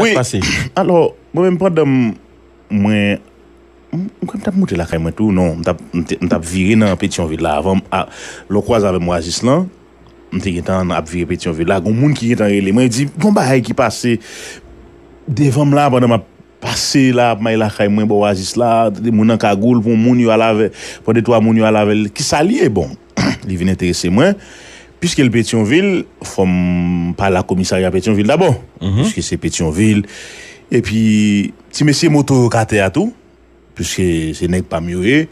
oue, alo, mwen pwede mwen, mwen, mwen tap mwote la kay men tou ou non, mwen tap vire nan petion villa avan, lòk waz ave mwen wajis lan, mwen te gitan nan ap vire petion villa, goun moun ki gitan rele, mwen di, goun bè hay ki pase, devan mwen ap anan mwen pase la, mwen bon, bon, la kay men bo wajis la, mwen an kagoul pou moun yon alave, pou detwa moun yon alave, ki sali e bon, li vine entrese mwen, Puske l Petionville Fom pa la komisari mhm. euh, eh eh, a Petionville d'abo Puske se Petionville E pi ti mese moto kate a tou Puske se nek pa mure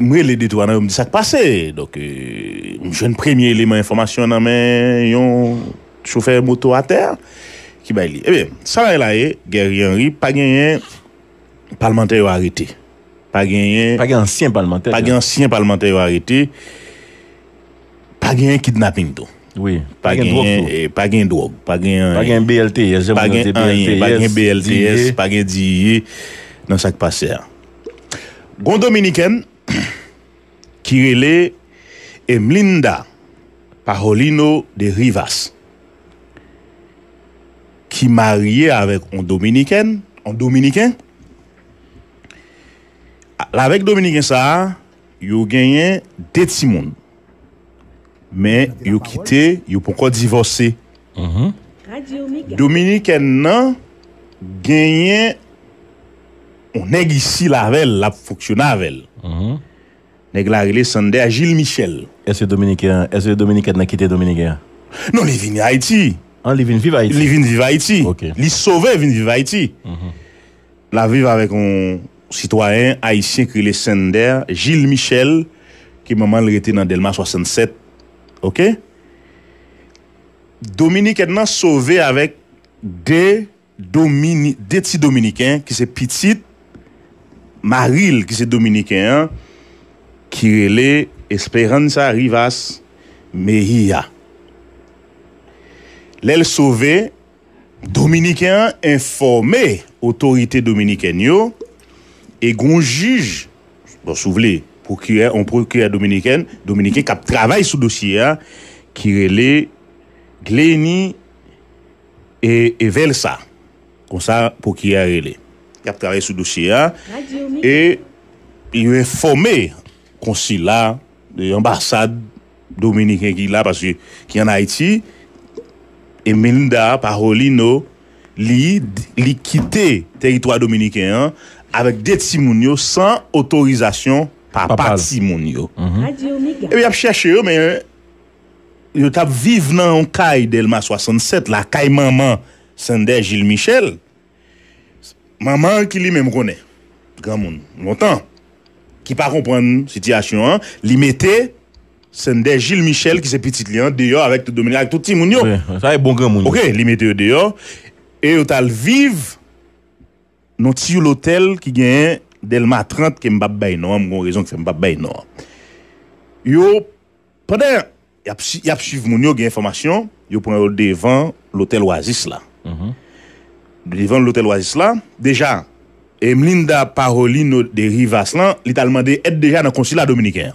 Mure le detwana Ou mdi sak pase Donk jen premye li man informasyon Nanmen yon choufer moto a ter Ki bay li E bi, sa la e la e, geryan ri Pa genyen palmente yo harite Pa genyen Pa genyen palmente yo harite Pagè yon kidnapping do. Pagè yon drog do. Pagè yon BLTS. Pagè yon BLTS. Pagè yon D.I. Non sak pase a. Gon Dominiken, kirele, e Mlinda Parolino de Rivas ki marye avek on Dominiken, on Dominiken, lavek Dominiken sa, yon genyen D.T.Monde. Men, yu kite, yu poukwa divorce. Mm-hmm. Dominiken nan, genye, on neg isi lavel, lap foksyonavel. Mm-hmm. Neg la rele Sender, Gilles Michel. Ese Dominiken, ese Dominiken nan kite Dominiken? Non, li vini Haiti. An, ah, li vini vive Haiti? Li vini vive Haiti. Li sove vini vive Haiti. Mm-hmm. La vive avek yon sitwayen, Haitien kile Sender, Gilles Michel, ki maman li rete nan Delma 67, Dominiken nan sove avèk de ti dominiken ki se pitit, maril ki se dominiken, kirele esperanza rivas me hiya. Lèl sove, dominiken informè otorite dominiken yo, e gonjij, bon souveli, pou kire, on pou kire Dominikèn, Dominikèn kap travay sou dosye ya, ki rele Gleini e Velsa, kon sa pou kire rele, kap travay sou dosye ya, e yon informe konsi la, yon barsad Dominikèn ki la, paswè ki an Haïti, e Melinda Parolino, li kite teritwa Dominikèn, avèk detimounyo san otorizasyon Pa pati moun yo. Mhm. E bi ap chache yo, yo tap vive nan yon kaj del ma 67, la kaj maman, Sender Gilles Michel, maman ki li mem konen, moun tan, ki pa kompon sityasyon, li mette Sender Gilles Michel, ki se petit li an, deyo avèk tou domini, avèk tou ti moun yo. Sa e bon kan moun yo. Ok, li mette yo deyo, e yo tal vive, non ti yon lotel ki genyen, Del ma 30 ke mbap bayi noua, mgon rezon ke mbap bayi noua. Yo, pwede, yapsiv moun yo gen informasyon, yo pwede yo devan lotel oazis la. Mhm. Devan lotel oazis la, deja, emlinda paroli nou derivas lan, li talman de et deja nan konsila dominikè.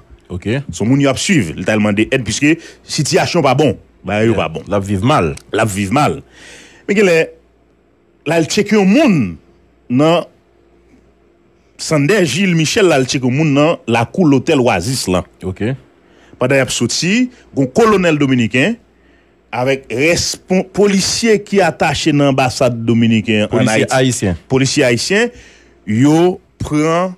Son moun yo apsiv, li talman de et, piske siti a chan pa bon, bon. La ap vive mal. Menke le, la alche kyon moun nan Sandè Jil Michel lal chèkou moun nan lakou l'hotel wazis lan. Ok. Padè y ap soti, goun kolonel dominikèn, avèk respon, polisye ki atache nan ambasade dominikèn. Polisye haisyen. Polisye haisyen, yo pren,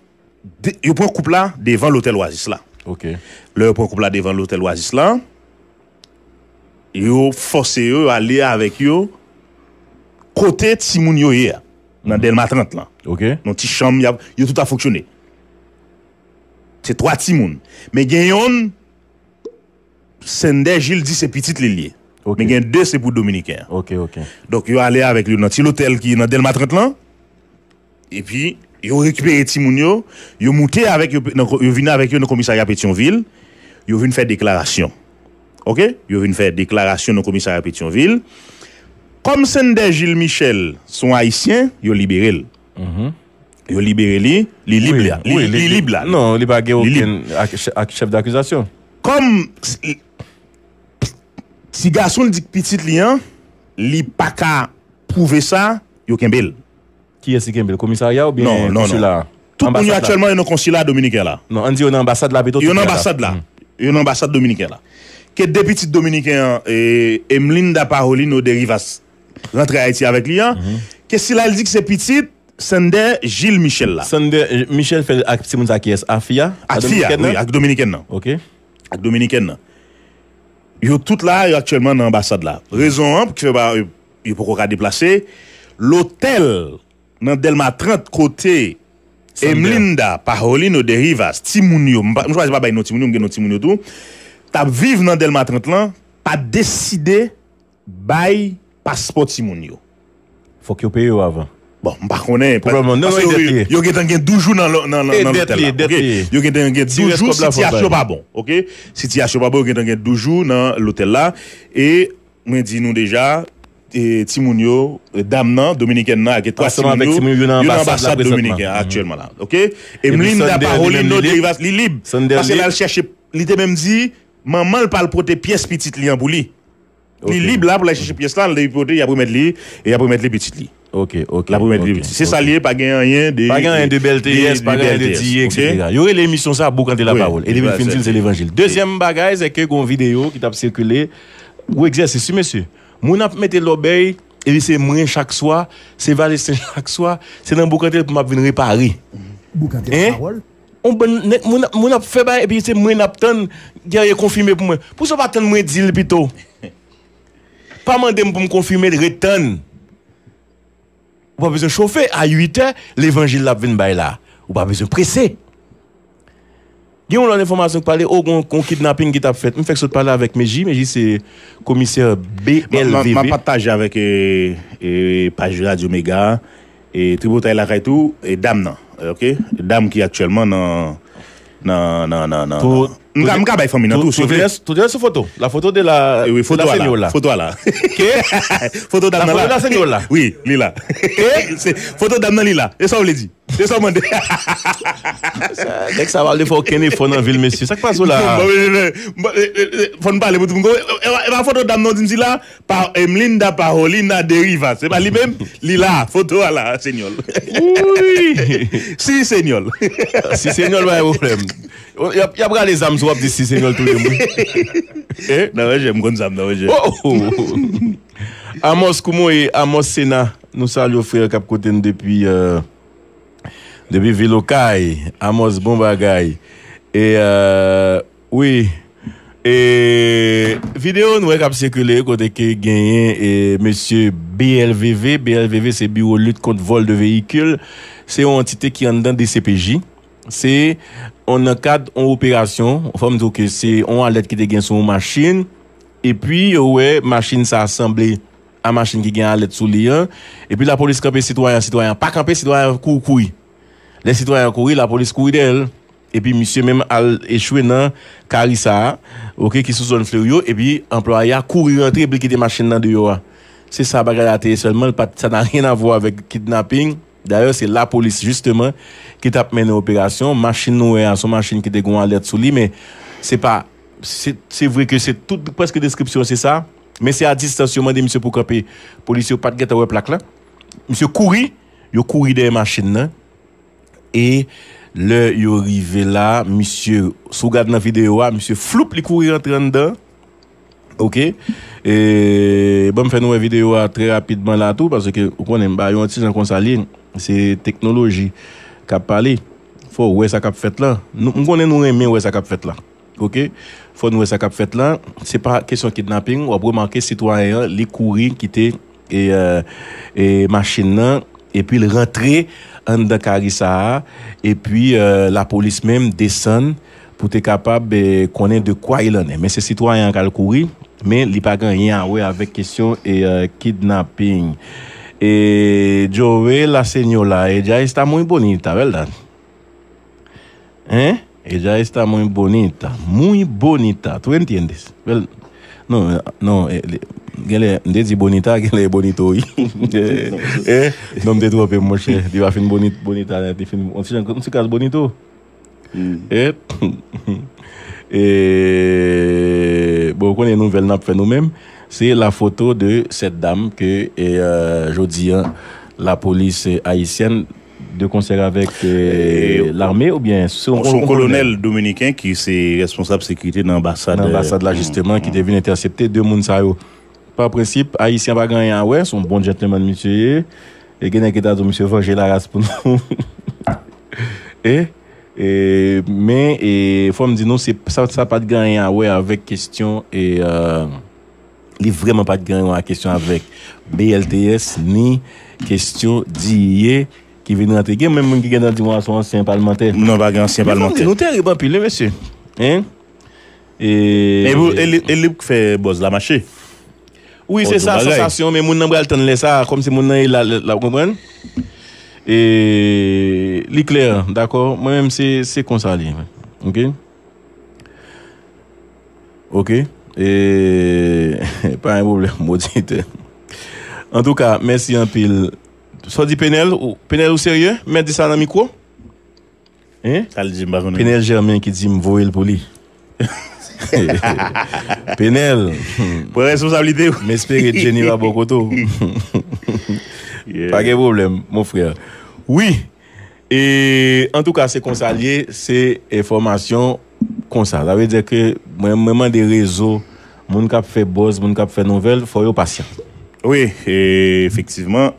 yo pren koupla devan l'hotel wazis lan. Ok. Le yo pren koupla devan l'hotel wazis lan, yo fòse yo alè avèk yo kote timoun yo yè. Nan Delmatrant lan. Ok. Nan ti chanm, yo tout a foksyone. Ti 3 timoun. Me gen yon, Sende, Gildi, se pitit li liye. Ok. Me gen 2 se pou Dominikè. Ok, ok. Donk yo ale avèk yo nan ti lotel ki nan Delmatrant lan. E pi, yo rekperi timoun yo. Yo moutè avèk yo, yo vina avèk yo nan komisari apetion vil. Yo vini fè deklarasyon. Ok. Yo vini fè deklarasyon nan komisari apetion vil. Ok. Kom sen de Gilles Michel, son haisyen, yo libere li. Mhm. Yo libere li, li lible la. Non, li ba ge ouken ak chef d'akuzasyon. Kom, si gason li dik pitit li an, li pa ka pouve sa, yo kembel. Ki esi kembel, komisarya ou biye consula ambasade la? Non, non, non. Tout pou nyon akchèlman yon konsila dominikè la. Non, an di yon ambasade la beto. Yon ambasade la. Yon mhm. ambasade dominikè la. Kè depitit dominikè an, eh, emlin da paroli nou derivas... rentre Haïti avèk li an. Kè mhm. si la el di kè se pitit, sende Gilles Michel la. Sende Michel fè ak ti mouns aki es, a fia? A fia, oui, non? ak Dominiken non. nan. Ok. Ak Dominiken non. nan. Yo tout la, yo akchèlman nan ambassade la. Rezon an, pou ki fè ba, yo pou koka deplase, l'otel nan Delma 30 kote, emlinda pa holi nou derivas, ti moun yo, mou chwa se pa bay nou ti moun yo, mou gen nou ti moun yo tou, tap vive nan Delma 30 lan, pa deside bay... Paspot si moun yo. Fok yo peyo avan. Bon, mpa konen. Non, Pase yo gen ten gen doujou nan lotel la. Yo gen ten gen doujou, si ti asyo pa bon. Si ti asyo pa bon, yo gen ten gen doujou nan lotel la. E mwen di nou deja, ti moun yo, dam nan, dominiken nan, yon ambasad dominiken aktuel manan. E mwen da paroli nou de yi vas li lib. Pase la l chache, li te menm di, man manl pal pote piyes pitit li anbou li. Okay. Il libre là pour aller chercher pièce là, les il a pour mettre les, et il a pour mettre les petites li Ok, ok. La okay, C'est ça lié, pas gagner rien de. Pas gagner de belleté. pas gagner de belleté, etc. Il y aurait l'émission ça beaucoup canter la parole. Et l'évangile finit, c'est l'évangile. Deuxième bagage, c'est que une vidéo qui t'a circulé, ou exercice, monsieur. Mon a mettre l'obéi, et c'est moins chaque soir, c'est valé chaque soir, c'est dans Boucantel pour venir réparer. Mhm. la hein? parole? on ben mon a fait et puis c'est moins n'attend guerrier confirmé pour moi. Pour ça pas attendre moins deal plutôt. Pa mande m pou m konfirmel reten. Ou pa bezon chofe a 8 an, l'evangil lap ven bay la. Ou pa bezon prese. Gyon lan informasyon ki pale, ou kon kidnapping ki tap fet. M fèk sot pale avèk Meji, Meji se komisèr BLVB. Ma pataje avèk e page radyo Mega, e tribo tay la kaj tou, e dam nan, ok? Dam ki akchèlman nan... nan, nan, nan, nan... Mka bay fami nan tou? Toute yon sou foto? La foto de la senyor eh la? Foto ala. Ke? Foto dam nan la? La foto de la senyor la? Oui, li la. Ke? Foto dam nan li la. E so wle di? C'est ça, mon Dès que ça va, il faut qu'il y ait en ville, monsieur. Ça passe où là Faut pas parler pour tout le photo d'Amnon Dimsi là, par Emlinda, eh, par Deriva. C'est pas lui-même Lui là, photo là, Seigneur. Oui Si, Seigneur. Si, Seigneur, pas de problème. Il y a pas les âmes, on dit si, Seigneur, tout le monde. Non, j'aime qu'on s'aime, non, Amos Koumo et Amos Sena, nous saluons frère Cap depuis depuis Vilokai, Amos Bombagay. Et euh, oui, et vidéo nous e a circulé côté que gagné et monsieur BLVV, BLVV c'est Bureau lutte contre vol de véhicules, c'est une entité qui est dans des CPJ. C'est on cadre, en opération, forme que c'est on alerte qui gagne sur une machine et puis ouais, machine ça assemblée à machine qui gagne alerte sur lien et puis la police campé citoyen citoyen, pas camper citoyen coucouille les citoyens courir, la police courir d'elle. Et puis, monsieur même a échoué dans Carissa, ok, qui sous zone fleurio, et puis, employé a couru rentrer et des machines dans dehors. C'est ça, bagarre seulement, ça n'a rien à voir avec kidnapping. D'ailleurs, c'est la police, justement, qui t'a mené l'opération. Machine noire, hein, son machine qui était en alerte sous lui, mais c'est pas, c'est vrai que c'est toute presque description, c'est ça. Mais c'est à distance, je des monsieur pour camper. Police, pas de guette à plaque là. Monsieur courir, il courir des machines, hein. E lè yon rive la, misye sou gade nan videwa, misye floup li kouri rentren de. Ok, e bom fè noue videwa trè rapidman la tou, pasè ke ou konen mba yon tis nan konsaline, se teknoloji kap pale, fò ou wè sa kap fèt la, nou konen nou remen ou wè sa kap fèt la. Ok, fò nou wè sa kap fèt la, se pa kesyon kidnapping, wè pou manke sitwa yon, li kouri kitè, e, e, e machin nan, et puis il rentrait en Dakarissa Carissa et puis euh, la police même descend pour être capable de eh, connaître de quoi il en est mais ces citoyens qui couru mais il pas rien ouais avec question et euh, kidnapping et Joey la señora Elle eh, est muy bonita verdad hein ella está muy bonita muy bonita tu entiendes Non, non, non eh, Genle, ndè di Bonita, genle Bonito yi. Eh, ndè non, di Bonita, genle Bonito yi. Ndè di Bonita, genle Bonito yi. Bon, konè nouvel nap fè nou mèm. Se la foto de set dam ke jodi an la polis Haitien de konser avèk eh, eh, l'armè ou bien son... Son kolonel dominikèn ki se responsab sekritè nan ambassade. Nan ambassade la euh, jistèman ki devine mm. interseptè de Monsaio. Par prinsip, ayisyen pa ganyan wè, son bon djetèman monsye. Non, euh, e genè kèta do monsye fò, jè la rase pou nou. Men, fò mè di nou, sa pa dganyan wè avèk kèstyon. E li vreman pa dganyan wè avèk kèstyon avèk BLDS ni kèstyon diye ki vè nan te genè. Men moun ki genè di moun asò ansyen parlamentè. Non pa ganyan ansyen parlamentè. Men moun genon te ariban pi lè monsye. E li pou fè boz la mâche? Oui, c'est sa sensasyon, men moun nan bral ten le sa, kom se moun nan la kompren. Li kler, d'akor, moun men se konsali. Ok? Ok? Par un boble, mou dit. En tout cas, mersi an pil. Sodi Penel, Penel ou serye, mersi sa nan mikwo? Penel Germen ki di mvoel pou li. Penel. Pour responsabilité. M'espérer Jenny va Bokoto. Pas de problème, mon frère. Oui. Et en tout cas, c'est comme ça lié, c'est information comme ça. Ça veut dire que même des réseaux, mon cap fait buzz, mon cap fait nouvelle, faut être patient. Oui, et effectivement.